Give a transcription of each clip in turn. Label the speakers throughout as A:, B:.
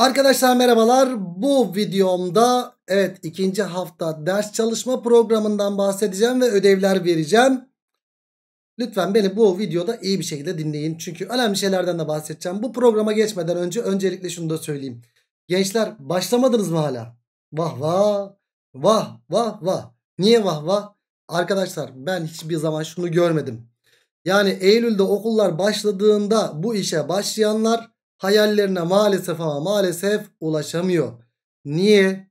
A: Arkadaşlar merhabalar. Bu videomda evet ikinci hafta ders çalışma programından bahsedeceğim ve ödevler vereceğim. Lütfen beni bu videoda iyi bir şekilde dinleyin. Çünkü önemli şeylerden de bahsedeceğim. Bu programa geçmeden önce öncelikle şunu da söyleyeyim. Gençler başlamadınız mı hala? Vah vah. Vah vah vah. Niye vah vah? Arkadaşlar ben hiçbir zaman şunu görmedim. Yani Eylül'de okullar başladığında bu işe başlayanlar hayallerine maalesef ama maalesef ulaşamıyor. Niye?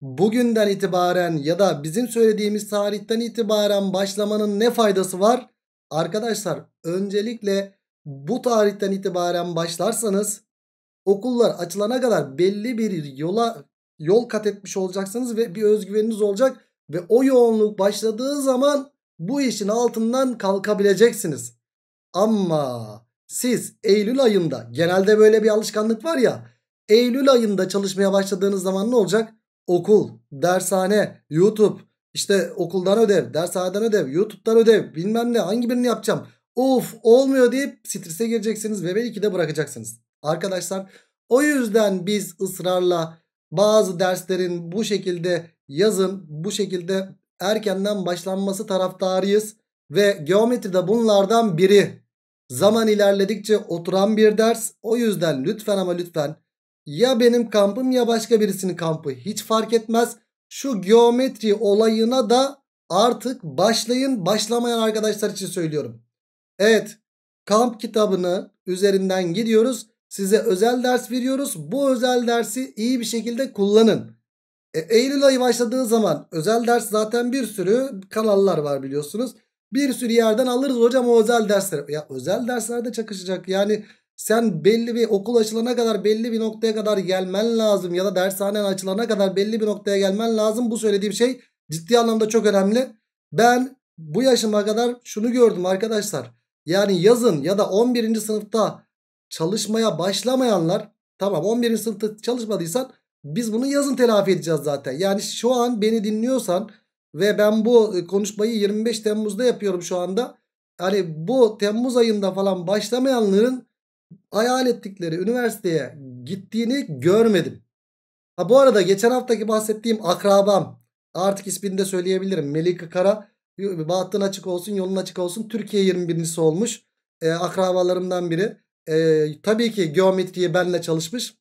A: Bugünden itibaren ya da bizim söylediğimiz tarihten itibaren başlamanın ne faydası var? Arkadaşlar öncelikle bu tarihten itibaren başlarsanız okullar açılana kadar belli bir yola yol kat etmiş olacaksınız ve bir özgüveniniz olacak ve o yoğunluk başladığı zaman bu işin altından kalkabileceksiniz. Ama siz Eylül ayında genelde böyle bir alışkanlık var ya Eylül ayında çalışmaya başladığınız zaman ne olacak? Okul, dershane, YouTube işte okuldan ödev, dershaneden ödev, YouTube'dan ödev bilmem ne hangi birini yapacağım. Of olmuyor deyip strese gireceksiniz ve belki de bırakacaksınız. Arkadaşlar o yüzden biz ısrarla bazı derslerin bu şekilde yazın bu şekilde erkenden başlanması taraftarıyız. Ve geometri de bunlardan biri. Zaman ilerledikçe oturan bir ders. O yüzden lütfen ama lütfen ya benim kampım ya başka birisinin kampı hiç fark etmez. Şu geometri olayına da artık başlayın. Başlamayan arkadaşlar için söylüyorum. Evet kamp kitabını üzerinden gidiyoruz. Size özel ders veriyoruz. Bu özel dersi iyi bir şekilde kullanın. E, Eylül ayı başladığı zaman özel ders zaten bir sürü kanallar var biliyorsunuz. Bir sürü yerden alırız hocam o özel dersler. Ya özel derslerde çakışacak. Yani sen belli bir okul açılana kadar belli bir noktaya kadar gelmen lazım. Ya da dershanen açılana kadar belli bir noktaya gelmen lazım. Bu söylediğim şey ciddi anlamda çok önemli. Ben bu yaşıma kadar şunu gördüm arkadaşlar. Yani yazın ya da 11. sınıfta çalışmaya başlamayanlar tamam 11. sınıfta çalışmadıysan biz bunu yazın telafi edeceğiz zaten. Yani şu an beni dinliyorsan ve ben bu e, konuşmayı 25 Temmuz'da yapıyorum şu anda. Hani bu Temmuz ayında falan başlamayanların hayal ettikleri üniversiteye gittiğini görmedim. Ha bu arada geçen haftaki bahsettiğim akrabam artık ismini de söyleyebilirim. Melika Kara bahtın açık olsun yolun açık olsun Türkiye 21.si olmuş. E, akrabalarımdan biri. E, tabii ki geometriye benle çalışmış.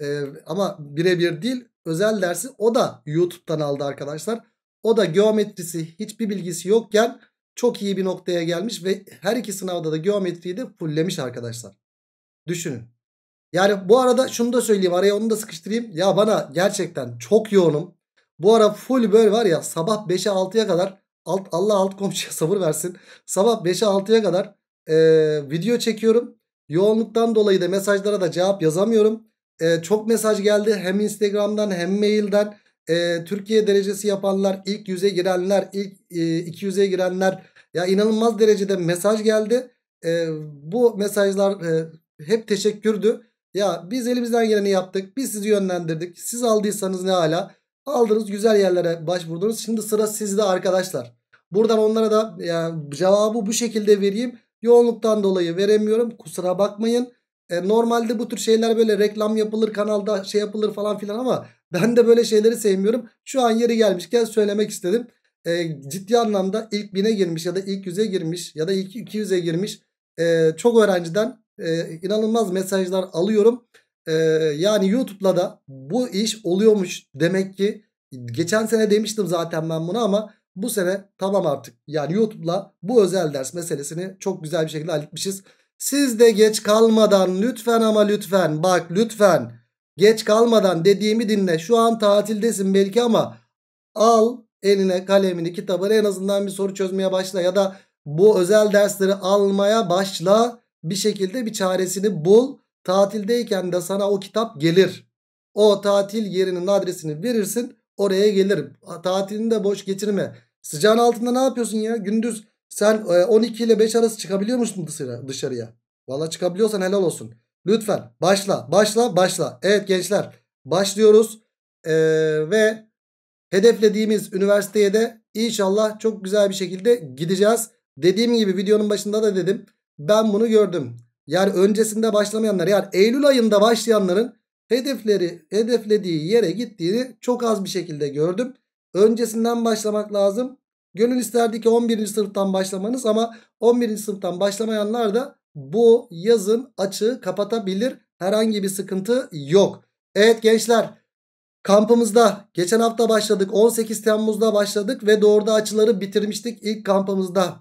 A: E, ama birebir değil özel dersi o da YouTube'dan aldı arkadaşlar. O da geometrisi hiçbir bilgisi yokken çok iyi bir noktaya gelmiş ve her iki sınavda da geometriyi de fulllemiş arkadaşlar. Düşünün. Yani bu arada şunu da söyleyeyim araya onu da sıkıştırayım. Ya bana gerçekten çok yoğunum. Bu ara full böyle var ya sabah 5'e 6'ya kadar alt, Allah alt komşuya sabır versin. Sabah 5'e 6'ya kadar e, video çekiyorum. Yoğunluktan dolayı da mesajlara da cevap yazamıyorum. E, çok mesaj geldi hem Instagram'dan hem mailden e, Türkiye derecesi yapanlar, ilk yüze girenler, ilk e, 200'e girenler ya inanılmaz derecede mesaj geldi. E, bu mesajlar e, hep teşekkürdü. Ya biz elimizden geleni yaptık. Biz sizi yönlendirdik. Siz aldıysanız ne hala. Aldınız güzel yerlere başvurdunuz. Şimdi sıra sizde arkadaşlar. Buradan onlara da ya, cevabı bu şekilde vereyim. Yoğunluktan dolayı veremiyorum. Kusura bakmayın. E, normalde bu tür şeyler böyle reklam yapılır kanalda şey yapılır falan filan ama ben de böyle şeyleri sevmiyorum. Şu an yeri gelmişken söylemek istedim. E, ciddi anlamda ilk bine girmiş ya da ilk yüze girmiş ya da ilk 200'e girmiş e, çok öğrenciden e, inanılmaz mesajlar alıyorum. E, yani YouTube'la da bu iş oluyormuş demek ki. Geçen sene demiştim zaten ben bunu ama bu sene tamam artık. Yani YouTube'la bu özel ders meselesini çok güzel bir şekilde halletmişiz. Siz de geç kalmadan lütfen ama lütfen bak lütfen geç kalmadan dediğimi dinle. Şu an tatildesin belki ama al eline kalemini kitabını en azından bir soru çözmeye başla ya da bu özel dersleri almaya başla bir şekilde bir çaresini bul. Tatildeyken de sana o kitap gelir. O tatil yerinin adresini verirsin oraya gelir. Tatilini de boş geçirme. Sıcağın altında ne yapıyorsun ya gündüz? Sen 12 e, ile 5 arası çıkabiliyor musun dışarı, dışarıya? Valla çıkabiliyorsan helal olsun. Lütfen başla başla başla. Evet gençler başlıyoruz. Ee, ve hedeflediğimiz üniversiteye de inşallah çok güzel bir şekilde gideceğiz. Dediğim gibi videonun başında da dedim. Ben bunu gördüm. Yani öncesinde başlamayanlar yani Eylül ayında başlayanların hedefleri hedeflediği yere gittiğini çok az bir şekilde gördüm. Öncesinden başlamak lazım. Gönül isterdi ki 11. sınıftan başlamanız ama 11. sınıftan başlamayanlar da bu yazın açığı kapatabilir. Herhangi bir sıkıntı yok. Evet gençler kampımızda geçen hafta başladık 18 Temmuz'da başladık ve doğruda açıları bitirmiştik ilk kampımızda.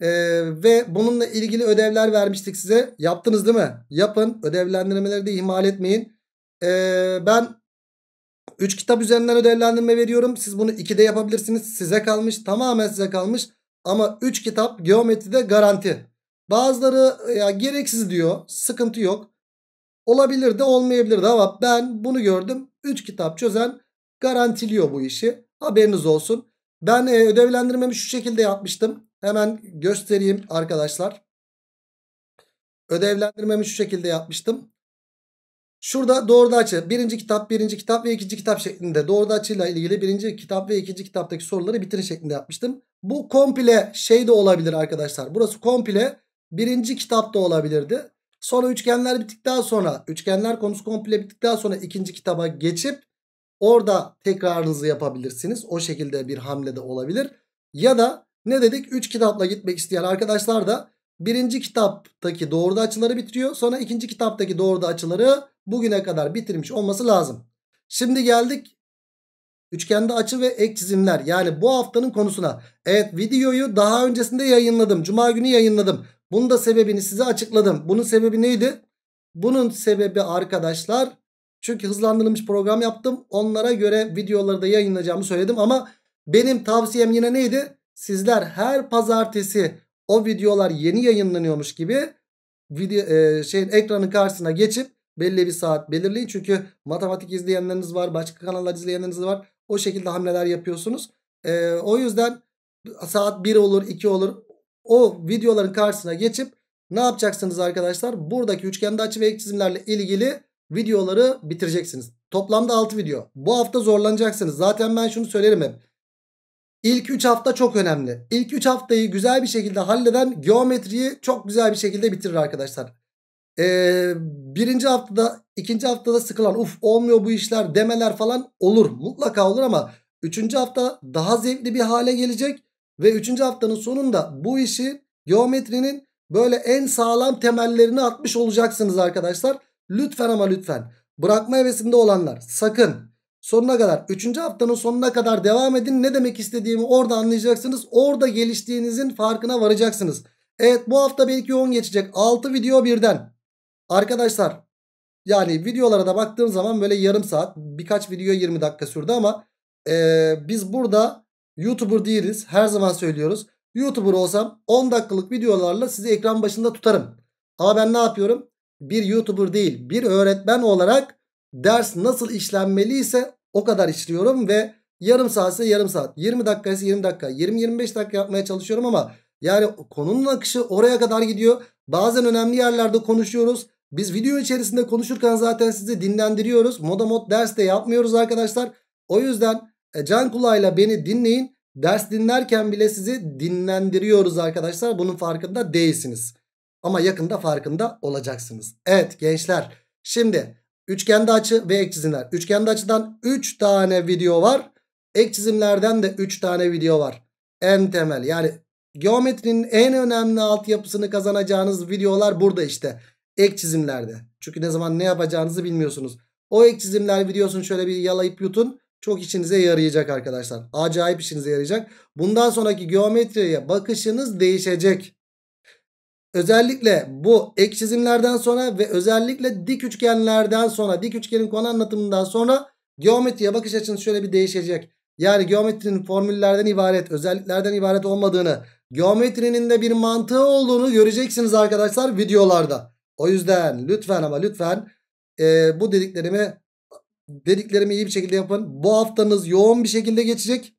A: Ee, ve bununla ilgili ödevler vermiştik size. Yaptınız değil mi? Yapın. Ödevlendirmeleri de ihmal etmeyin. Ee, ben 3 kitap üzerinden ödevlendirme veriyorum. Siz bunu 2'de yapabilirsiniz. Size kalmış. Tamamen size kalmış. Ama 3 kitap geometride garanti. Bazıları e, ya gereksiz diyor. Sıkıntı yok. Olabilir de olmayabilir de ama ben bunu gördüm. 3 kitap çözen garantiliyor bu işi. Haberiniz olsun. Ben e, ödevlendirmemi şu şekilde yapmıştım. Hemen göstereyim arkadaşlar. Ödevlendirmemi şu şekilde yapmıştım. Şurada doğruda açı birinci kitap birinci kitap ve ikinci kitap şeklinde doğruda açıyla ilgili birinci kitap ve ikinci kitaptaki soruları bitirin şeklinde yapmıştım. Bu komple şey de olabilir arkadaşlar. Burası komple birinci kitap da olabilirdi. Sonra üçgenler bittikten sonra üçgenler konusu komple bittikten sonra ikinci kitaba geçip orada tekrarınızı yapabilirsiniz. O şekilde bir hamle de olabilir. Ya da ne dedik? Üç kitapla gitmek isteyen arkadaşlar da birinci kitaptaki doğruda açıları bitiriyor. Sonra ikinci kitaptaki doğruda açıları bugüne kadar bitirmiş olması lazım. Şimdi geldik üçgende açı ve ek çizimler yani bu haftanın konusuna. Evet videoyu daha öncesinde yayınladım. Cuma günü yayınladım. Bunun da sebebini size açıkladım. Bunun sebebi neydi? Bunun sebebi arkadaşlar çünkü hızlandırılmış program yaptım. Onlara göre videoları da yayınlayacağımı söyledim ama benim tavsiyem yine neydi? Sizler her pazartesi o videolar yeni yayınlanıyormuş gibi video, e, şeyin ekranın karşısına geçip belli bir saat belirleyin. Çünkü matematik izleyenleriniz var. Başka kanallar izleyenleriniz var. O şekilde hamleler yapıyorsunuz. Ee, o yüzden saat 1 olur 2 olur. O videoların karşısına geçip ne yapacaksınız arkadaşlar? Buradaki üçgende açı ve ek çizimlerle ilgili videoları bitireceksiniz. Toplamda 6 video. Bu hafta zorlanacaksınız. Zaten ben şunu söylerim hep. İlk 3 hafta çok önemli. İlk 3 haftayı güzel bir şekilde halleden geometriyi çok güzel bir şekilde bitirir arkadaşlar e, birinci haftada ikinci haftada sıkılan uf olmuyor bu işler demeler falan olur mutlaka olur ama üçüncü hafta daha zevkli bir hale gelecek ve üçüncü haftanın sonunda bu işi geometrinin böyle en sağlam temellerini atmış olacaksınız arkadaşlar. Lütfen ama lütfen bırakma hevesinde olanlar sakın sonuna kadar 3. haftanın sonuna kadar devam edin. Ne demek istediğimi orada anlayacaksınız. Orada geliştiğinizin farkına varacaksınız. Evet bu hafta belki 10 geçecek. 6 video birden. Arkadaşlar yani videolara da baktığım zaman böyle yarım saat birkaç video 20 dakika sürdü ama e, biz burada YouTuber değiliz. Her zaman söylüyoruz. YouTuber olsam 10 dakikalık videolarla sizi ekran başında tutarım. Ama ben ne yapıyorum? Bir YouTuber değil bir öğretmen olarak ders nasıl işlenmeliyse o kadar işliyorum ve yarım saat ise yarım saat 20 dakika ise 20 dakika 20-25 dakika yapmaya çalışıyorum ama yani konunun akışı oraya kadar gidiyor. Bazen önemli yerlerde konuşuyoruz. Biz video içerisinde konuşurken zaten sizi dinlendiriyoruz. Moda mod ders de yapmıyoruz arkadaşlar. O yüzden e, can kulağıyla beni dinleyin. Ders dinlerken bile sizi dinlendiriyoruz arkadaşlar. Bunun farkında değilsiniz. Ama yakında farkında olacaksınız. Evet gençler şimdi üçgende açı ve ek çizimler. Üçgende açıdan 3 tane video var. Ek çizimlerden de 3 tane video var. En temel yani geometrinin en önemli altyapısını kazanacağınız videolar burada işte ek çizimlerde. Çünkü ne zaman ne yapacağınızı bilmiyorsunuz. O ek çizimler videosunu şöyle bir yalayıp yutun. Çok işinize yarayacak arkadaşlar. Acayip işinize yarayacak. Bundan sonraki geometriye bakışınız değişecek. Özellikle bu ek çizimlerden sonra ve özellikle dik üçgenlerden sonra dik üçgenin konu anlatımından sonra geometriye bakış açınız şöyle bir değişecek. Yani geometrinin formüllerden ibaret, özelliklerden ibaret olmadığını, geometrinin de bir mantığı olduğunu göreceksiniz arkadaşlar videolarda. O yüzden lütfen ama lütfen e, bu dediklerimi dediklerimi iyi bir şekilde yapın. Bu haftanız yoğun bir şekilde geçecek.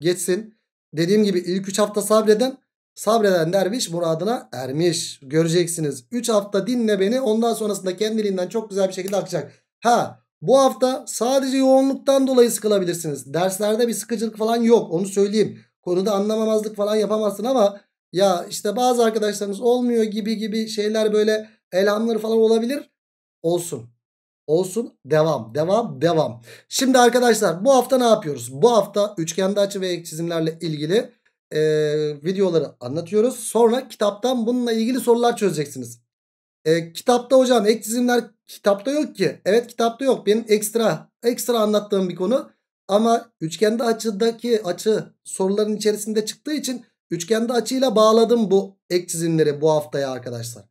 A: Geçsin. Dediğim gibi ilk 3 hafta sabreden sabreden derviş muradına ermiş. Göreceksiniz. 3 hafta dinle beni ondan sonrasında kendiliğinden çok güzel bir şekilde akacak. Ha bu hafta sadece yoğunluktan dolayı sıkılabilirsiniz. Derslerde bir sıkıcılık falan yok onu söyleyeyim. Konuda anlamamazlık falan yapamazsın ama ya işte bazı arkadaşlarınız olmuyor gibi gibi şeyler böyle Elhamları falan olabilir. Olsun. Olsun. Devam. Devam. Devam. Şimdi arkadaşlar bu hafta ne yapıyoruz? Bu hafta üçgende açı ve ek çizimlerle ilgili e, videoları anlatıyoruz. Sonra kitaptan bununla ilgili sorular çözeceksiniz. E, kitapta hocam ek çizimler kitapta yok ki. Evet kitapta yok. Benim ekstra ekstra anlattığım bir konu. Ama üçgende açıdaki açı soruların içerisinde çıktığı için üçgende açıyla bağladım bu ek çizimleri bu haftaya arkadaşlar.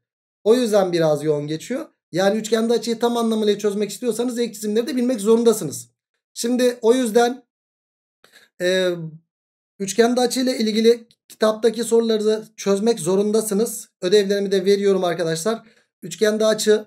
A: O yüzden biraz yoğun geçiyor. Yani üçgende açıyı tam anlamıyla çözmek istiyorsanız ek çizimleri de bilmek zorundasınız. Şimdi o yüzden e, üçgende açıyla ilgili kitaptaki soruları da çözmek zorundasınız. Ödevlerimi de veriyorum arkadaşlar. Üçgende açı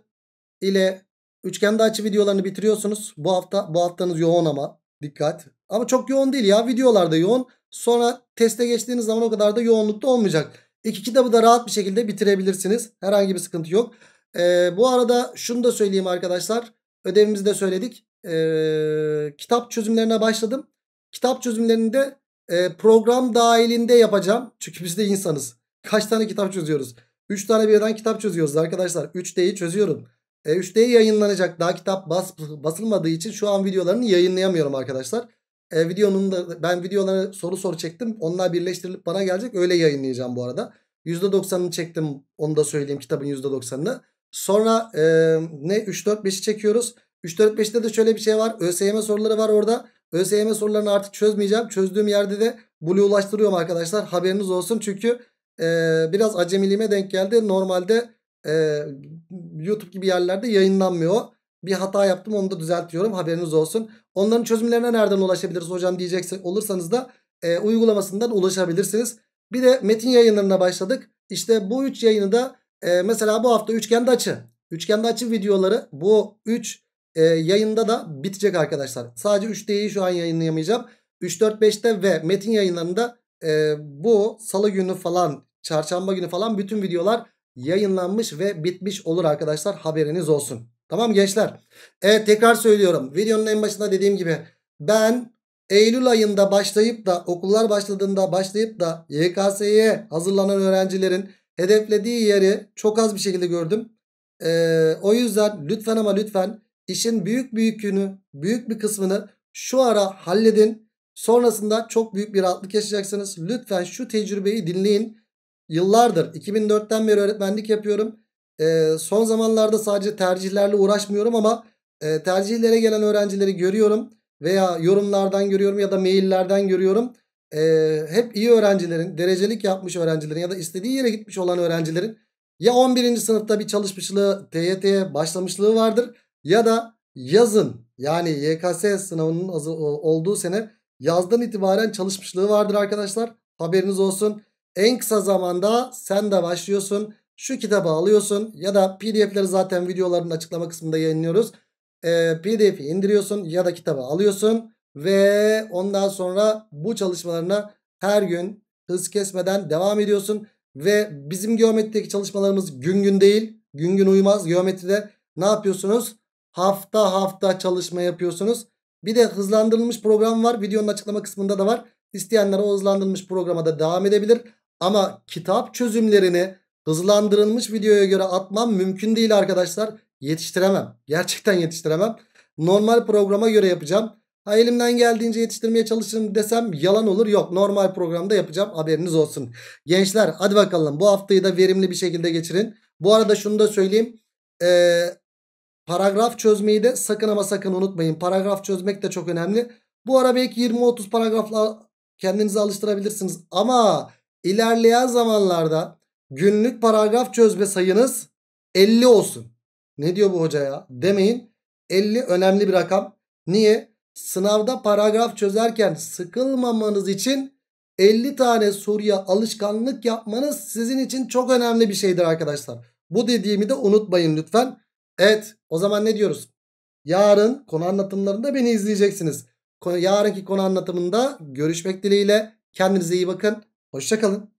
A: ile üçgende açı videolarını bitiriyorsunuz. Bu hafta bu haftanız yoğun ama dikkat. Ama çok yoğun değil ya videolarda yoğun. Sonra teste geçtiğiniz zaman o kadar da yoğunlukta olmayacak. İki kitabı da rahat bir şekilde bitirebilirsiniz. Herhangi bir sıkıntı yok. Ee, bu arada şunu da söyleyeyim arkadaşlar. Ödevimizi de söyledik. Ee, kitap çözümlerine başladım. Kitap çözümlerinde e, program dahilinde yapacağım. Çünkü biz de insanız. Kaç tane kitap çözüyoruz? 3 tane birden kitap çözüyoruz arkadaşlar. 3D'yi çözüyorum. E, 3D yayınlanacak. Daha kitap bas, basılmadığı için şu an videolarını yayınlayamıyorum arkadaşlar e, videonun da ben videoları soru soru çektim. Onlar birleştirilip bana gelecek. Öyle yayınlayacağım bu arada. %90'ını çektim. Onu da söyleyeyim kitabın %90'ını. Sonra e, ne 3-4-5'i çekiyoruz. 3-4-5'te de şöyle bir şey var. ÖSYM soruları var orada. ÖSYM sorularını artık çözmeyeceğim. Çözdüğüm yerde de Blue ulaştırıyorum arkadaşlar. Haberiniz olsun çünkü e, biraz acemiliğime denk geldi. Normalde e, YouTube gibi yerlerde yayınlanmıyor. Bir hata yaptım onu da düzeltiyorum haberiniz olsun. Onların çözümlerine nereden ulaşabiliriz hocam diyecekse olursanız da e, uygulamasından ulaşabilirsiniz. Bir de metin yayınlarına başladık. İşte bu üç yayını da e, mesela bu hafta üçgende açı. Üçgende açı videoları bu üç e, yayında da bitecek arkadaşlar. Sadece 3D'yi şu an yayınlayamayacağım. 3, 4, 5'te ve metin yayınlarında e, bu salı günü falan çarşamba günü falan bütün videolar yayınlanmış ve bitmiş olur arkadaşlar haberiniz olsun. Tamam gençler. Evet tekrar söylüyorum. Videonun en başında dediğim gibi ben Eylül ayında başlayıp da okullar başladığında başlayıp da YKS'ye hazırlanan öğrencilerin hedeflediği yeri çok az bir şekilde gördüm. Ee, o yüzden lütfen ama lütfen işin büyük büyükünü, büyük bir kısmını şu ara halledin. Sonrasında çok büyük bir rahatlık yaşayacaksınız. Lütfen şu tecrübeyi dinleyin. Yıllardır 2004'ten beri öğretmenlik yapıyorum e, son zamanlarda sadece tercihlerle uğraşmıyorum ama e, tercihlere gelen öğrencileri görüyorum veya yorumlardan görüyorum ya da maillerden görüyorum. E, hep iyi öğrencilerin, derecelik yapmış öğrencilerin ya da istediği yere gitmiş olan öğrencilerin ya 11. sınıfta bir çalışmışlığı, TYT'ye başlamışlığı vardır ya da yazın yani YKS sınavının olduğu sene yazdan itibaren çalışmışlığı vardır arkadaşlar. Haberiniz olsun. En kısa zamanda sen de başlıyorsun. Şu kitabı alıyorsun ya da pdf'leri zaten videoların açıklama kısmında yayınlıyoruz. E, ee, pdf'i indiriyorsun ya da kitabı alıyorsun. Ve ondan sonra bu çalışmalarına her gün hız kesmeden devam ediyorsun. Ve bizim geometrideki çalışmalarımız gün gün değil. Gün gün uymaz Geometride ne yapıyorsunuz? Hafta hafta çalışma yapıyorsunuz. Bir de hızlandırılmış program var. Videonun açıklama kısmında da var. İsteyenler o hızlandırılmış programa da devam edebilir. Ama kitap çözümlerini Hızlandırılmış videoya göre atmam mümkün değil arkadaşlar. Yetiştiremem. Gerçekten yetiştiremem. Normal programa göre yapacağım. Ha elimden geldiğince yetiştirmeye çalışırım desem yalan olur. Yok normal programda yapacağım haberiniz olsun. Gençler hadi bakalım bu haftayı da verimli bir şekilde geçirin. Bu arada şunu da söyleyeyim. Ee, paragraf çözmeyi de sakın ama sakın unutmayın. Paragraf çözmek de çok önemli. Bu ara belki 20-30 paragrafla kendinizi alıştırabilirsiniz. Ama ilerleyen zamanlarda günlük paragraf çözme sayınız 50 olsun. Ne diyor bu hoca ya? Demeyin 50 önemli bir rakam. Niye? Sınavda paragraf çözerken sıkılmamanız için 50 tane soruya alışkanlık yapmanız sizin için çok önemli bir şeydir arkadaşlar. Bu dediğimi de unutmayın lütfen. Evet o zaman ne diyoruz? Yarın konu anlatımlarında beni izleyeceksiniz. Yarınki konu anlatımında görüşmek dileğiyle. Kendinize iyi bakın. Hoşçakalın.